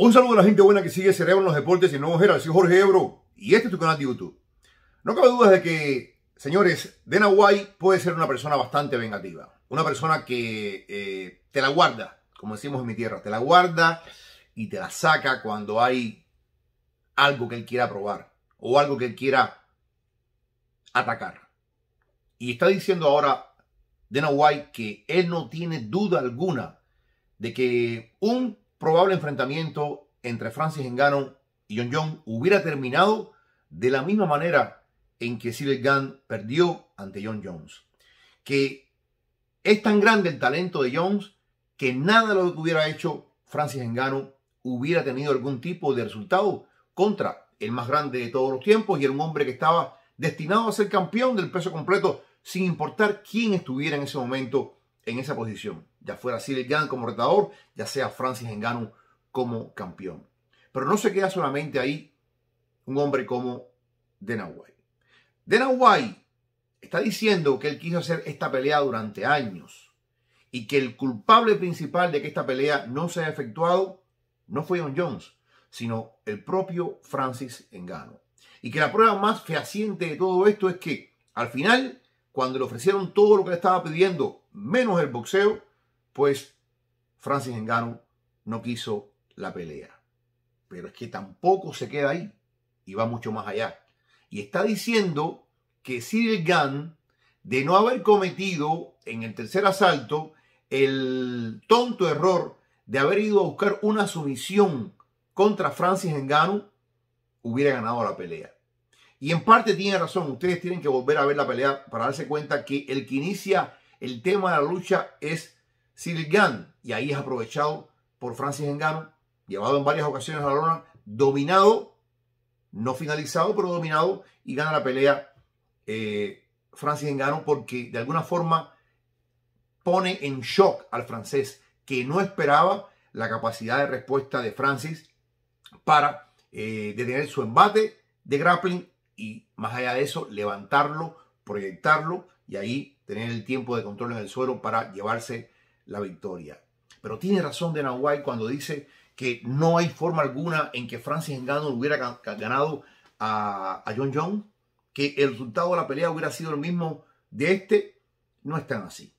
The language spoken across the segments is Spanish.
Un saludo a la gente buena que sigue Cerebro en los Deportes y Nuevo Gerald, Soy Jorge Ebro y este es tu canal de YouTube. No cabe duda de que, señores, De puede ser una persona bastante vengativa. Una persona que eh, te la guarda, como decimos en mi tierra, te la guarda y te la saca cuando hay algo que él quiera probar o algo que él quiera atacar. Y está diciendo ahora De que él no tiene duda alguna de que un probable enfrentamiento entre Francis Engano y John Jones hubiera terminado de la misma manera en que Silver Gunn perdió ante John Jones. Que es tan grande el talento de Jones que nada de lo que hubiera hecho Francis Engano hubiera tenido algún tipo de resultado contra el más grande de todos los tiempos y el un hombre que estaba destinado a ser campeón del peso completo sin importar quién estuviera en ese momento en esa posición ya fuera Cyril Gann como retador, ya sea Francis Ngannou como campeón. Pero no se queda solamente ahí un hombre como Dana White. está diciendo que él quiso hacer esta pelea durante años y que el culpable principal de que esta pelea no se haya efectuado no fue John Jones, sino el propio Francis Engano. Y que la prueba más fehaciente de todo esto es que al final, cuando le ofrecieron todo lo que le estaba pidiendo, menos el boxeo, pues Francis Engano no quiso la pelea. Pero es que tampoco se queda ahí y va mucho más allá. Y está diciendo que Cyril Gunn, de no haber cometido en el tercer asalto el tonto error de haber ido a buscar una sumisión contra Francis Engano, hubiera ganado la pelea. Y en parte tiene razón, ustedes tienen que volver a ver la pelea para darse cuenta que el que inicia el tema de la lucha es Sirigan, y ahí es aprovechado por Francis Engano, llevado en varias ocasiones a la lona, dominado, no finalizado, pero dominado, y gana la pelea eh, Francis Engano porque de alguna forma pone en shock al francés que no esperaba la capacidad de respuesta de Francis para eh, detener su embate de grappling y más allá de eso levantarlo, proyectarlo y ahí tener el tiempo de control en el suelo para llevarse la victoria. Pero tiene razón de Nahuay cuando dice que no hay forma alguna en que Francis Ngannou hubiera ganado a, John Jones, que el resultado de la pelea hubiera sido el mismo de este, no tan así.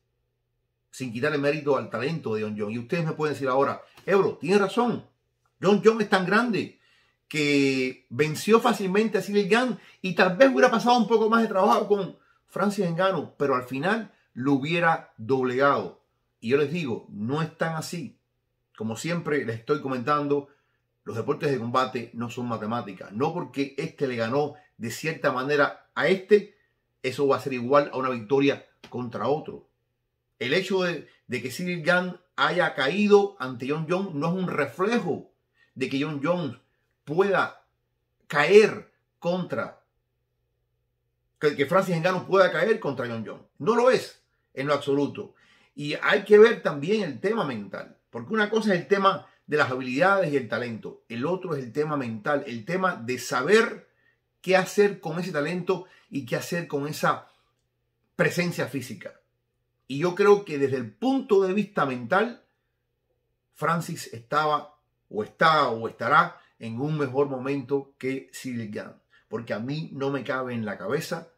Sin quitarle mérito al talento de John Jones. Y ustedes me pueden decir ahora, Ebro, tiene razón. John Jones es tan grande que venció fácilmente a Cyril Young y tal vez hubiera pasado un poco más de trabajo con Francis Engano, pero al final lo hubiera doblegado. Y yo les digo, no es tan así. Como siempre les estoy comentando, los deportes de combate no son matemáticas. No porque este le ganó de cierta manera a este, eso va a ser igual a una victoria contra otro. El hecho de, que Cyril Young haya caído ante John Jones no es un reflejo de que John Jones pueda caer contra, que, que Francis Engano pueda caer contra John Jones. No lo es en lo absoluto. Y hay que ver también el tema mental, porque una cosa es el tema de las habilidades y el talento, el otro es el tema mental, el tema de saber qué hacer con ese talento y qué hacer con esa presencia física. Y yo creo que desde el punto de vista mental, Francis estaba o está o estará en un mejor momento que Silgan, porque a mí no me cabe en la cabeza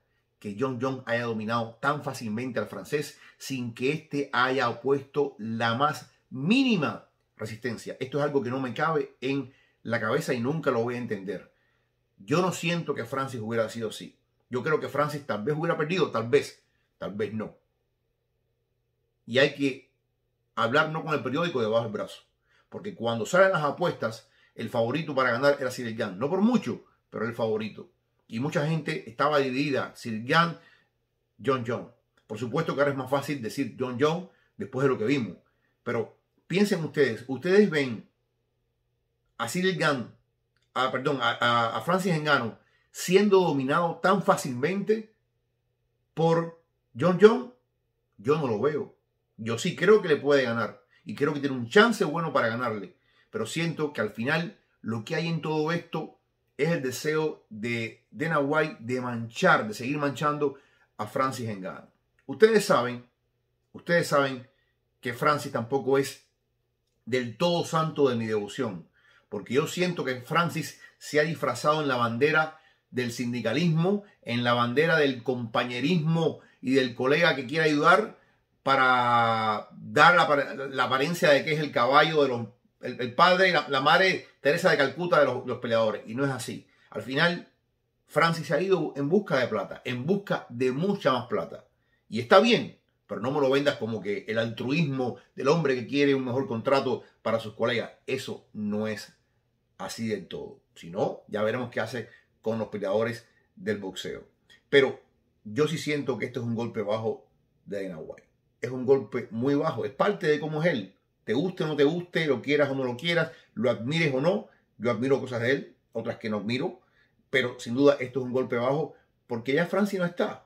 que John John haya dominado tan fácilmente al francés sin que éste haya opuesto la más mínima resistencia. Esto es algo que no me cabe en la cabeza y nunca lo voy a entender. Yo no siento que Francis hubiera sido así. Yo creo que Francis tal vez hubiera perdido, tal vez, tal vez no. Y hay que hablar no con el periódico debajo del brazo. Porque cuando salen las apuestas, el favorito para ganar era Cyril No por mucho, pero el favorito y mucha gente estaba dividida, Sir Jan, John John. Por supuesto que ahora es más fácil decir John John después de lo que vimos, pero piensen ustedes, ustedes ven a Sir Jan, perdón, a, Francis Engano siendo dominado tan fácilmente por John John, yo no lo veo. Yo sí creo que le puede ganar y creo que tiene un chance bueno para ganarle, pero siento que al final lo que hay en todo esto es el deseo de Dana White de manchar, de seguir manchando a Francis Engano. Ustedes saben, ustedes saben que Francis tampoco es del todo santo de mi devoción, porque yo siento que Francis se ha disfrazado en la bandera del sindicalismo, en la bandera del compañerismo y del colega que quiere ayudar para dar la, la apariencia de que es el caballo de los el, padre y la, madre Teresa de Calcuta de los, peleadores. Y no es así. Al final, Francis ha ido en busca de plata, en busca de mucha más plata. Y está bien, pero no me lo vendas como que el altruismo del hombre que quiere un mejor contrato para sus colegas. Eso no es así del todo. Si no, ya veremos qué hace con los peleadores del boxeo. Pero yo sí siento que esto es un golpe bajo de Dana Es un golpe muy bajo. Es parte de cómo es él te guste o no te guste, lo quieras o no lo quieras, lo admires o no. Yo admiro cosas de él, otras que no admiro, pero sin duda esto es un golpe bajo porque ya Francis no está.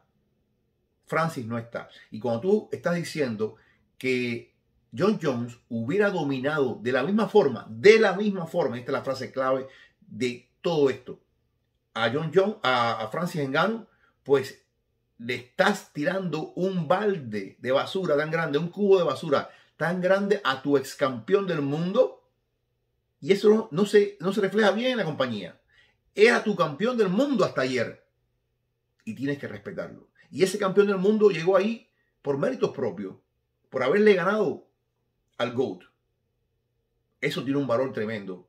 Francis no está. Y cuando tú estás diciendo que John Jones hubiera dominado de la misma forma, de la misma forma, esta es la frase clave de todo esto, a John Jones, a, a Francis Engano, pues le estás tirando un balde de basura tan grande, un cubo de basura tan grande a tu ex campeón del mundo y eso no, se, no se refleja bien en la compañía. Era tu campeón del mundo hasta ayer y tienes que respetarlo. Y ese campeón del mundo llegó ahí por méritos propios, por haberle ganado al GOAT. Eso tiene un valor tremendo.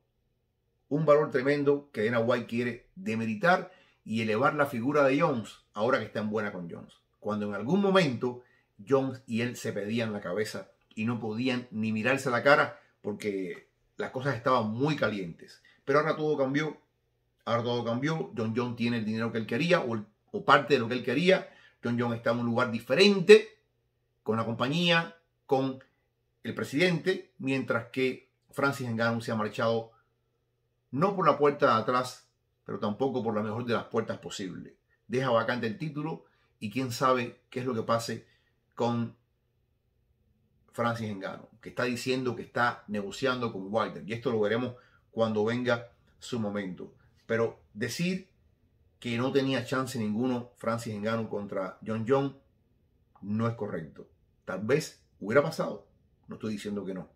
Un valor tremendo que Dana White quiere demeritar y elevar la figura de Jones ahora que está en buena con Jones. Cuando en algún momento Jones y él se pedían la cabeza y no podían ni mirarse a la cara porque las cosas estaban muy calientes. Pero ahora todo cambió. Ahora todo cambió. John John tiene el dinero que él quería o, parte de lo que él quería. John John está en un lugar diferente con la compañía, con el presidente, mientras que Francis Ngannou se ha marchado no por la puerta de atrás, pero tampoco por la mejor de las puertas posible. Deja vacante el título y quién sabe qué es lo que pase con Francis Engano, que está diciendo que está negociando con Wilder. Y esto lo veremos cuando venga su momento. Pero decir que no tenía chance ninguno Francis Engano contra John John no es correcto. Tal vez hubiera pasado, no estoy diciendo que no.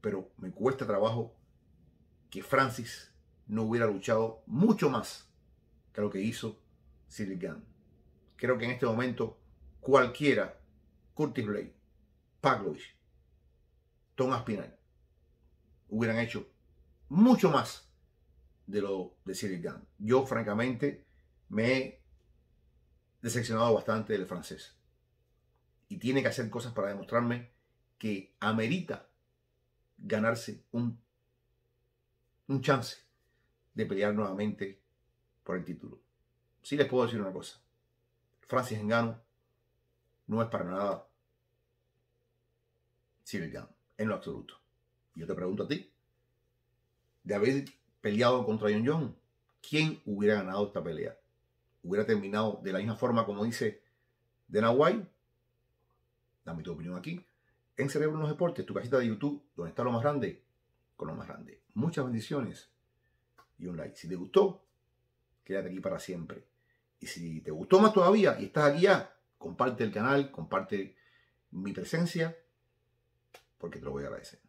Pero me cuesta trabajo que Francis no hubiera luchado mucho más que lo que hizo silicon Creo que en este momento cualquiera, Curtis Blade, Pavlovich, Tom Aspinall, hubieran hecho mucho más de lo de Cyril Gann. Yo, francamente, me he decepcionado bastante del francés. Y tiene que hacer cosas para demostrarme que amerita ganarse un, un chance de pelear nuevamente por el título. Sí les puedo decir una cosa. Francis gano, no es para nada en lo absoluto. Yo te pregunto a ti, de haber peleado contra John John, ¿quién hubiera ganado esta pelea? ¿Hubiera terminado de la misma forma como dice de White? Dame tu opinión aquí. En Cerebro en los Deportes, tu cajita de YouTube, donde está lo más grande, con lo más grande. Muchas bendiciones y un like. Si te gustó, quédate aquí para siempre. Y si te gustó más todavía y estás aquí ya, comparte el canal, comparte mi presencia porque te lo voy a agradecer.